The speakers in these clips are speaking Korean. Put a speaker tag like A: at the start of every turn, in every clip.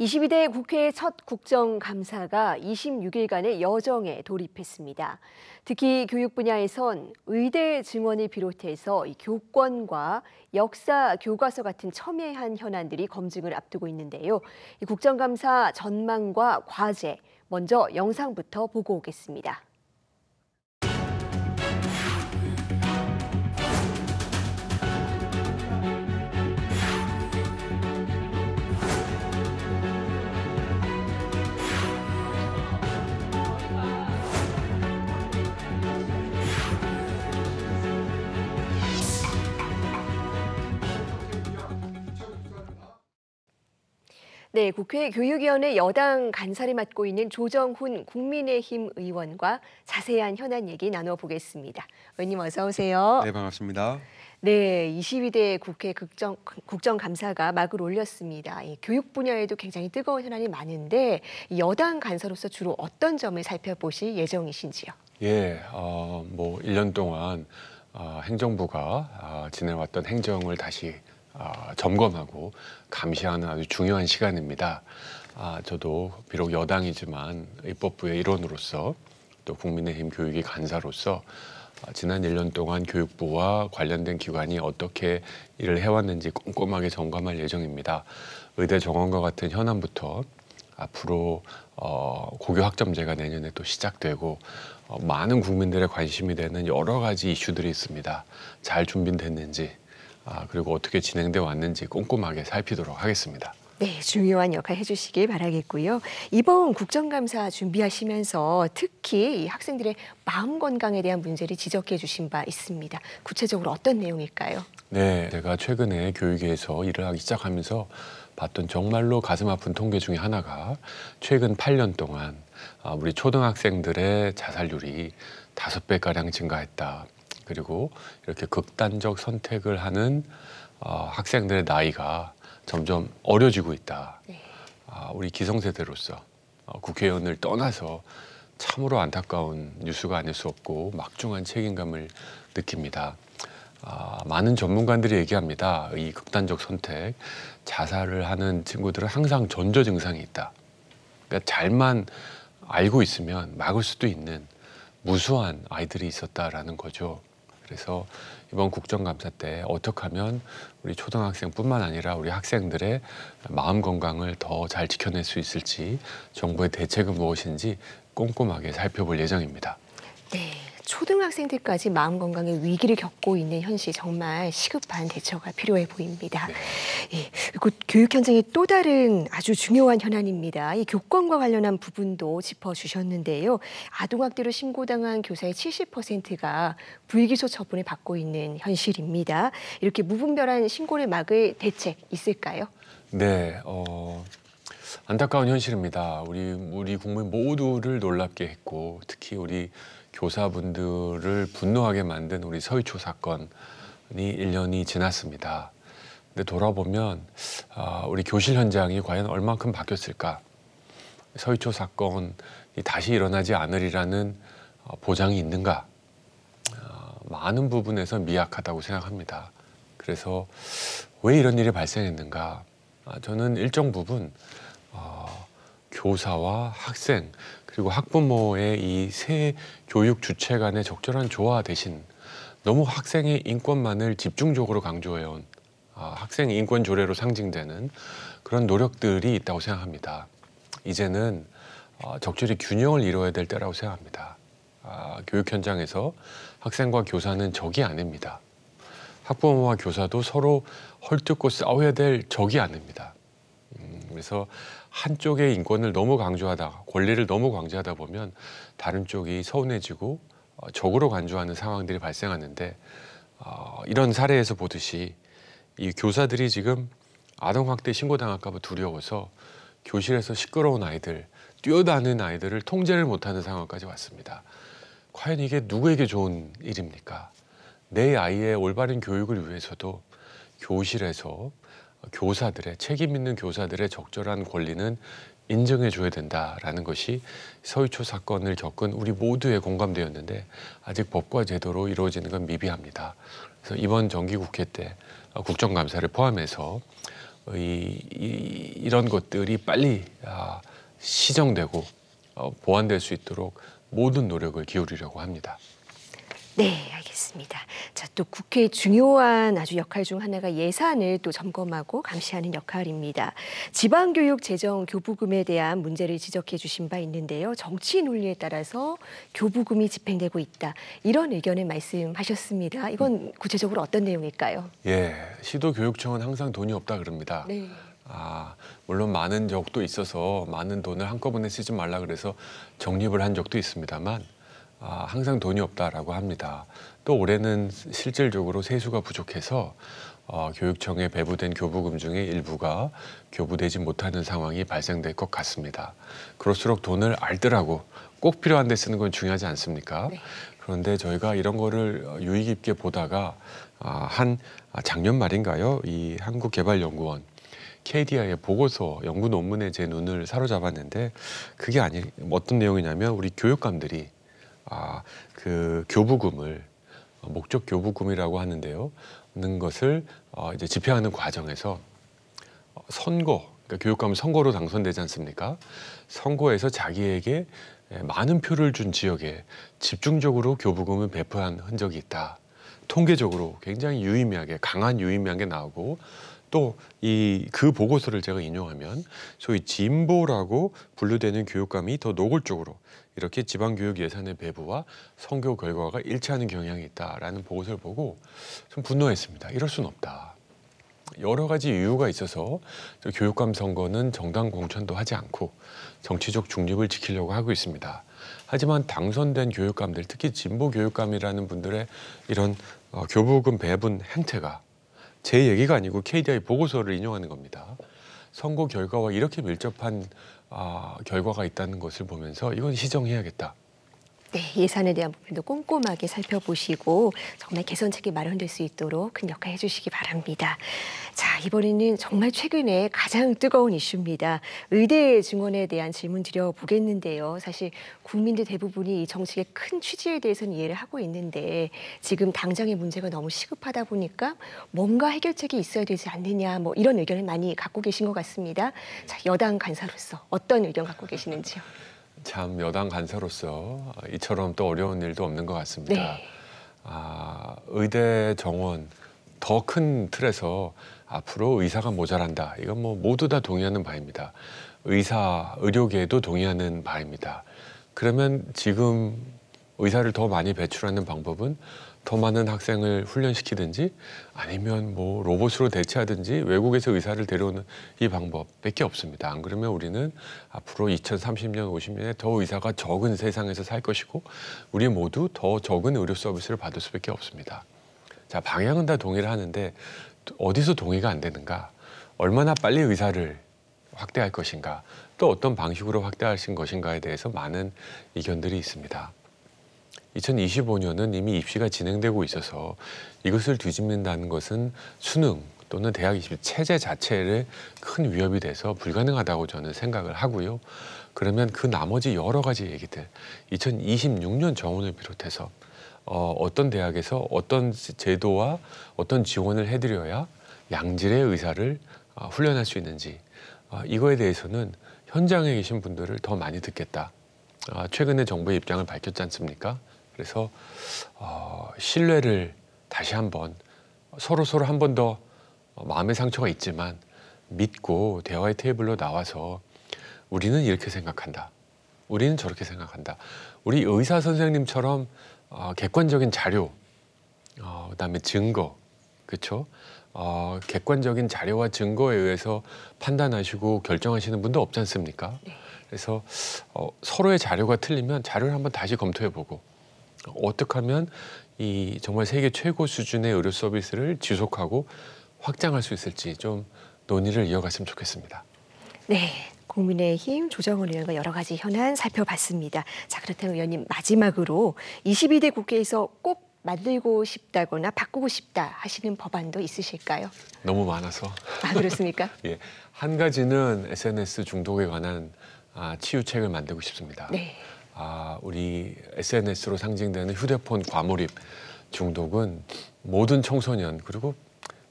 A: 22대 국회의 첫 국정감사가 26일간의 여정에 돌입했습니다. 특히 교육 분야에선 의대 증원을 비롯해서 교권과 역사 교과서 같은 첨예한 현안들이 검증을 앞두고 있는데요. 국정감사 전망과 과제, 먼저 영상부터 보고 오겠습니다. 네, 국회 교육위원회 여당 간사를 맡고 있는 조정훈 국민의힘 의원과 자세한 현안 얘기 나눠보겠습니다. 의원님 어서 오세요. 네,
B: 반갑습니다.
A: 네, 22대 국회 국정, 국정감사가 막을 올렸습니다. 이 교육 분야에도 굉장히 뜨거운 현안이 많은데 여당 간사로서 주로 어떤 점을 살펴보실 예정이신지요?
B: 예, 어, 뭐 1년 동안 어, 행정부가 어, 진행왔던 행정을 다시 아, 점검하고 감시하는 아주 중요한 시간입니다. 아, 저도 비록 여당이지만 입법부의 일원으로서 또 국민의힘 교육위 간사로서 아, 지난 1년 동안 교육부와 관련된 기관이 어떻게 일을 해왔는지 꼼꼼하게 점검할 예정입니다. 의대 정원과 같은 현안부터 앞으로 어, 고교 학점제가 내년에 또 시작되고 어, 많은 국민들의 관심이 되는 여러 가지 이슈들이 있습니다. 잘 준비됐는지 아, 그리고 어떻게 진행돼 왔는지 꼼꼼하게 살피도록 하겠습니다. 네,
A: 중요한 역할 해주시길 바라겠고요. 이번 국정감사 준비하시면서 특히 학생들의 마음 건강에 대한 문제를 지적해 주신 바 있습니다. 구체적으로 어떤 내용일까요?
B: 네, 제가 최근에 교육에서 일을 하기 시작하면서 봤던 정말로 가슴 아픈 통계 중에 하나가 최근 8년 동안 아, 우리 초등학생들의 자살률이 다 배가량 증가했다. 그리고 이렇게 극단적 선택을 하는 어, 학생들의 나이가 점점 어려지고 있다. 네. 아, 우리 기성세대로서 어, 국회의원을 떠나서 참으로 안타까운 뉴스가 아닐 수 없고 막중한 책임감을 느낍니다. 아, 많은 전문가들이 얘기합니다. 이 극단적 선택, 자살을 하는 친구들은 항상 전조 증상이 있다. 그러니까 잘만 알고 있으면 막을 수도 있는 무수한 아이들이 있었다라는 거죠. 그래서 이번 국정감사 때 어떻게 하면 우리 초등학생뿐만 아니라 우리 학생들의 마음 건강을 더 잘 지켜낼 수 있을지 정부의 대책은 무엇인지 꼼꼼하게 살펴볼 예정입니다.
A: 네. 초등학생들까지 마음 건강에 위기를 겪고 있는 현실 정말 시급한 대처가 필요해 보입니다. 네. 예, 그리고 교육 현장의 또 다른 아주 중요한 현안입니다. 이 교권과 관련한 부분도 짚어주셨는데요. 아동학대로 신고당한 교사의 70%가 불기소 처분을 받고 있는 현실입니다. 이렇게 무분별한 신고를 막을 대책 있을까요?
B: 네, 어, 안타까운 현실입니다. 우리 우리 국민 모두를 놀랍게 했고 특히 우리 교사분들을 분노하게 만든 우리 서희초 사건이 1년이 지났습니다. 근데 돌아보면 아, 우리 교실 현장이 과연 얼만큼 바뀌었을까? 서희초 사건이 다시 일어나지 않으리라는 어, 보장이 있는가? 아, 많은 부분에서 미약하다고 생각합니다. 그래서 왜 이런 일이 발생했는가? 아, 저는 일정 부분 어, 교사와 학생 그리고 학부모의 이 세 교육 주체 간의 적절한 조화 대신 너무 학생의 인권만을 집중적으로 강조해온 아, 학생 인권 조례로 상징되는 그런 노력들이 있다고 생각합니다. 이제는 어, 적절히 균형을 이뤄야될 때라고 생각합니다. 아, 교육 현장에서 학생과 교사는 적이 아닙니다. 학부모와 교사도 서로 헐뜯고 싸워야 될 적이 아닙니다. 그래서 한쪽의 인권을 너무 강조하다, 권리를 너무 강조하다 보면 다른 쪽이 서운해지고 어, 적으로 간주하는 상황들이 발생하는데 어, 이런 사례에서 보듯이 이 교사들이 지금 아동학대 신고당할까봐 두려워서 교실에서 시끄러운 아이들, 뛰어다니는 아이들을 통제를 못하는 상황까지 왔습니다. 과연 이게 누구에게 좋은 일입니까? 내 아이의 올바른 교육을 위해서도 교실에서 교사들의 책임 있는 교사들의 적절한 권리는 인정해 줘야 된다라는 것이 서유초 사건을 겪은 우리 모두의 공감되었는데 아직 법과 제도로 이루어지는 건 미비합니다. 그래서 이번 정기국회 때 어, 국정감사를 포함해서 이, 이, 이런 것들이 빨리 아, 시정되고 어, 보완될 수 있도록 모든 노력을 기울이려고 합니다.
A: 네, 알겠습니다. 자, 또 국회의 중요한 아주 역할 중 하나가 예산을 또 점검하고 감시하는 역할입니다. 지방교육 재정 교부금에 대한 문제를 지적해 주신 바 있는데요. 정치 논리에 따라서 교부금이 집행되고 있다. 이런 의견을 말씀하셨습니다. 이건 구체적으로 어떤 내용일까요?
B: 예, 시도교육청은 항상 돈이 없다 그럽니다. 네. 아, 물론 많은 적도 있어서 많은 돈을 한꺼번에 쓰지 말라 그래서 적립을 한 적도 있습니다만 아, 항상 돈이 없다라고 합니다. 또 올해는 실질적으로 세수가 부족해서 어, 교육청에 배부된 교부금 중의 일부가 교부되지 못하는 상황이 발생될 것 같습니다. 그럴수록 돈을 알뜰하고 꼭 필요한 데 쓰는 건 중요하지 않습니까? 네. 그런데 저희가 이런 거를 어, 유의 깊게 보다가 아, 한 아, 작년 말인가요? 이 한국개발연구원 KDI의 보고서 연구 논문에 제 눈을 사로잡았는데 그게 아니 어떤 내용이냐면 우리 교육감들이 아, 그 교부금을 어, 목적 교부금이라고 하는데요. 는 것을 어, 이제 집행하는 과정에서 어, 선거, 그러니까 교육감 선거로 당선되지 않습니까? 선거에서 자기에게 예, 많은 표를 준 지역에 집중적으로 교부금을 배포한 흔적이 있다. 통계적으로 굉장히 유의미하게 강한 유의미한 게 나오고 또이그 보고서를 제가 인용하면 소위 진보라고 분류되는 교육감이 더 노골적으로 이렇게 지방 교육 예산의 배부와 성교 결과가 일치하는 경향이 있다라는 보고서를 보고 좀 분노했습니다. 이럴 순 없다. 여러 가지 이유가 있어서 교육감 선거는 정당 공천도 하지 않고 정치적 중립을 지키려고 하고 있습니다. 하지만 당선된 교육감들, 특히 진보 교육감이라는 분들의 이런 어, 교부금 배분 행태가 제 얘기가 아니고 KDI 보고서를 인용하는 겁니다. 선거 결과와 이렇게 밀접한 아, 결과가 있다는 것을 보면서 이건 시정해야겠다.
A: 네, 예산에 대한 부분도 꼼꼼하게 살펴보시고 정말 개선책이 마련될 수 있도록 큰 역할 해주시기 바랍니다. 자, 이번에는 정말 최근에 가장 뜨거운 이슈입니다. 의대 증원에 대한 질문 드려보겠는데요. 사실 국민들 대부분이 이 정책의 큰 취지에 대해서는 이해를 하고 있는데 지금 당장의 문제가 너무 시급하다 보니까 뭔가 해결책이 있어야 되지 않느냐 뭐 이런 의견을 많이 갖고 계신 것 같습니다. 자, 여당 간사로서 어떤 의견 갖고 계시는지요?
B: 참 여당 간사로서 이처럼 또 어려운 일도 없는 것 같습니다. 네. 아, 의대 정원 더 큰 틀에서 앞으로 의사가 모자란다. 이건 뭐 모두 다 동의하는 바입니다. 의사, 의료계에도 동의하는 바입니다. 그러면 지금 의사를 더 많이 배출하는 방법은 더 많은 학생을 훈련시키든지 아니면 뭐 로봇으로 대체하든지 외국에서 의사를 데려오는 이 방법밖에 없습니다. 안 그러면 우리는 앞으로 2030년, 50년에 더 의사가 적은 세상에서 살 것이고 우리 모두 더 적은 의료 서비스를 받을 수밖에 없습니다. 자, 방향은 다 동의를 하는데 어디서 동의가 안 되는가? 얼마나 빨리 의사를 확대할 것인가? 또 어떤 방식으로 확대하신 것인가에 대해서 많은 의견들이 있습니다. 2025년은 이미 입시가 진행되고 있어서 이것을 뒤집는다는 것은 수능 또는 대학 입시 체제 자체에 큰 위협이 돼서 불가능하다고 저는 생각을 하고요. 그러면 그 나머지 여러 가지 얘기들 2026년 정원을 비롯해서 어, 어떤 대학에서 어떤 제도와 어떤 지원을 해드려야 양질의 의사를 어, 훈련할 수 있는지 어, 이거에 대해서는 현장에 계신 분들을 더 많이 듣겠다. 아, 최근에 정부의 입장을 밝혔지 않습니까? 그래서 어, 신뢰를 다시 한번 서로 서로 한 번 더 마음의 상처가 있지만 믿고 대화의 테이블로 나와서 우리는 이렇게 생각한다. 우리는 저렇게 생각한다. 우리 의사 선생님처럼 어, 객관적인 자료, 어, 그다음에 증거, 그렇죠? 어, 객관적인 자료와 증거에 의해서 판단하시고 결정하시는 분도 없지 않습니까? 네. 그래서 어, 서로의 자료가 틀리면 자료를 한 번 다시 검토해보고 그러니까 어떻게 하면 이 정말 세계 최고 수준의 의료 서비스를 지속하고 확장할 수 있을지 좀 논의를 이어갔으면 좋겠습니다.
A: 네. 국민의힘 조정원 의원과 여러 가지 현안 살펴봤습니다. 자, 그렇다면 의원님 마지막으로 22대 국회에서 꼭 만들고 싶다거나 바꾸고 싶다 하시는 법안도 있으실까요?
B: 너무 많아서. 아, 그렇습니까? 예. 한 가지는 SNS 중독에 관한 아, 치유책을 만들고 싶습니다. 네. 아, 우리 SNS로 상징되는 휴대폰 과몰입 중독은 모든 청소년 그리고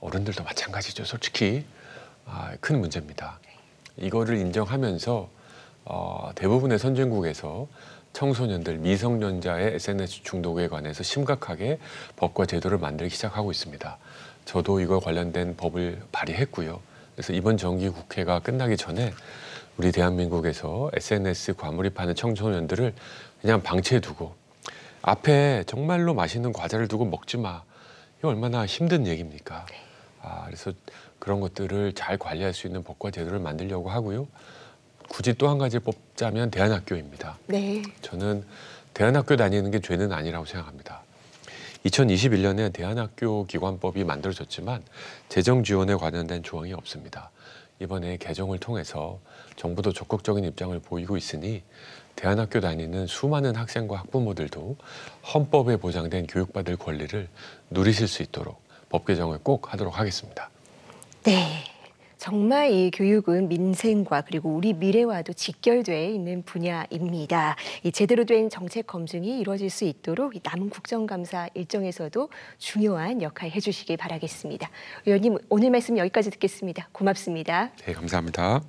B: 어른들도 마찬가지죠. 솔직히 아, 큰 문제입니다. 이거를 인정하면서 어, 대부분의 선진국에서 청소년들 미성년자의 SNS 중독에 관해서 심각하게 법과 제도를 만들기 시작하고 있습니다. 저도 이거 관련된 법을 발의했고요. 그래서 이번 정기 국회가 끝나기 전에 우리 대한민국에서 SNS 과몰입하는 청소년들을 그냥 방치해 두고 앞에 정말로 맛있는 과자를 두고 먹지 마. 이 얼마나 힘든 얘기입니까? 네. 아, 그래서 그런 것들을 잘 관리할 수 있는 법과 제도를 만들려고 하고요. 굳이 또 한 가지 뽑자면 대안학교입니다. 네. 저는 대안학교 다니는 게 죄는 아니라고 생각합니다. 2021년에 대안학교 기관법이 만들어졌지만 재정 지원에 관련된 조항이 없습니다. 이번에 개정을 통해서 정부도 적극적인 입장을 보이고 있으니 대안학교 다니는 수많은 학생과 학부모들도 헌법에 보장된 교육받을 권리를 누리실 수 있도록 법 개정을 꼭 하도록 하겠습니다.
A: 네. 정말 이 교육은 민생과 그리고 우리 미래와도 직결돼 있는 분야입니다. 이 제대로 된 정책 검증이 이루어질 수 있도록 남은 국정감사 일정에서도 중요한 역할 해주시길 바라겠습니다. 의원님 오늘 말씀 여기까지 듣겠습니다. 고맙습니다.
B: 네, 감사합니다.